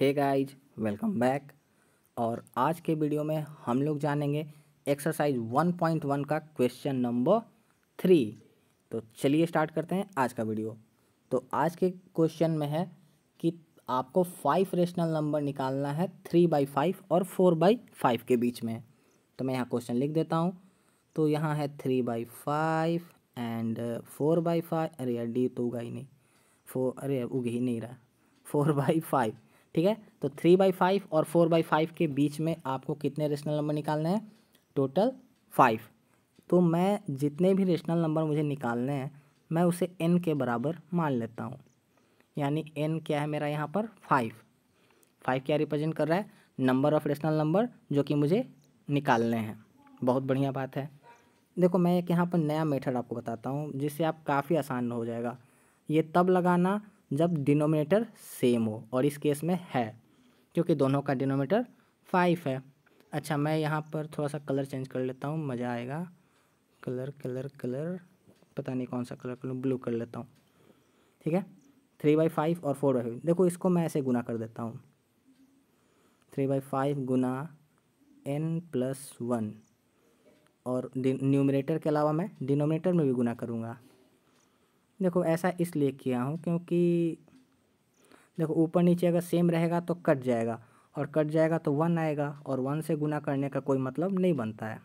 hey guys welcome back और आज के वीडियो में हम लोग जानेंगे एक्सरसाइज 1.1 का क्वेश्चन नंबर थ्री तो चलिए स्टार्ट करते हैं आज का वीडियो तो आज के क्वेश्चन में है कि आपको फाइव रेशनल नंबर निकालना है थ्री बाई फाइव और फोर बाई फाइव के बीच में तो मैं यहाँ क्वेश्चन लिख देता हूँ तो यहाँ है three by five and four by five अरे यार डी तो उगा ही नहीं फोर अरे उग ही नहीं रहा फोर बाई फाइव ठीक है तो थ्री बाई फाइव और फोर बाई फाइव के बीच में आपको कितने रेशनल नंबर निकालने हैं टोटल फाइव तो मैं जितने भी रेशनल नंबर मुझे निकालने हैं मैं उसे एन के बराबर मान लेता हूँ यानी एन क्या है मेरा यहाँ पर फाइव फाइव क्या रिप्रेजेंट कर रहा है नंबर ऑफ रेशनल नंबर जो कि मुझे निकालने हैं बहुत बढ़िया बात है देखो मैं एक यहाँ पर नया मेथड आपको बताता हूँ जिससे आप काफ़ी आसान हो जाएगा ये तब लगाना जब डिनोमिनेटर सेम हो और इस केस में है क्योंकि दोनों का डिनोमिनेटर फाइव है अच्छा मैं यहाँ पर थोड़ा सा कलर चेंज कर लेता हूँ मज़ा आएगा कलर कलर कलर पता नहीं कौन सा कलर कर लूँ ब्लू कर लेता हूँ ठीक है थ्री बाई फाइव और फोर बाई फाइव देखो इसको मैं ऐसे गुना कर देता हूँ थ्री बाई फाइव गुना एन प्लस वन और न्यूमिनेटर के अलावा मैं डिनोमिनेटर में भी गुना करूँगा देखो ऐसा इसलिए किया हूँ क्योंकि देखो ऊपर नीचे अगर सेम रहेगा तो कट जाएगा और कट जाएगा तो वन आएगा और वन से गुना करने का कोई मतलब नहीं बनता है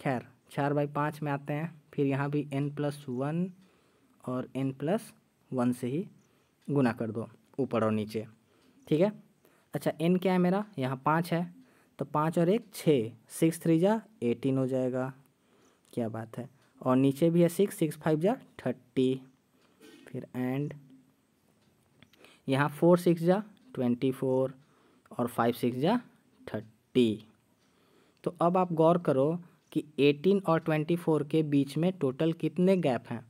खैर चार बाई पाँच में आते हैं फिर यहाँ भी एन प्लस वन और एन प्लस वन से ही गुना कर दो ऊपर और नीचे ठीक है अच्छा एन क्या है मेरा यहाँ पाँच है तो पाँच और एक छः सिक्स थ्री जा एटीन हो जाएगा क्या बात है और नीचे भी है सिक्स सिक्स फाइव जा थर्टी फिर एंड यहाँ फोर सिक्स जा ट्वेंटी फोर और फाइव सिक्स जा थर्टी तो अब आप गौर करो कि एटीन और ट्वेंटी फोर के बीच में टोटल कितने गैप हैं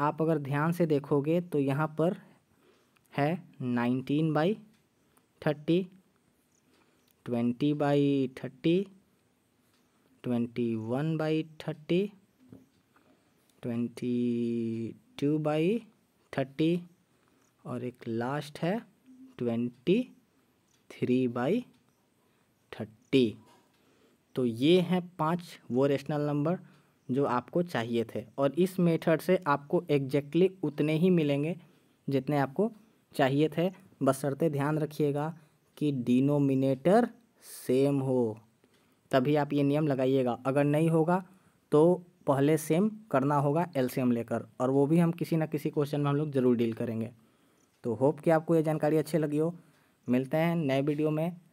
आप अगर ध्यान से देखोगे तो यहाँ पर है nineteen by thirty twenty by thirty twenty one by thirty twenty two by thirty और एक लास्ट है ट्वेंटी थ्री बाई थर्टी तो ये हैं पांच वो रेशनल नंबर जो आपको चाहिए थे और इस मेथड से आपको एग्जैक्टली उतने ही मिलेंगे जितने आपको चाहिए थे बसरते ध्यान रखिएगा कि डिनोमिनेटर सेम हो तभी आप ये नियम लगाइएगा अगर नहीं होगा तो पहले सेम करना होगा एलसीएम लेकर और वो भी हम किसी ना किसी क्वेश्चन में हम लोग जरूर डील करेंगे तो होप कि आपको ये जानकारी अच्छी लगी हो मिलते हैं नए वीडियो में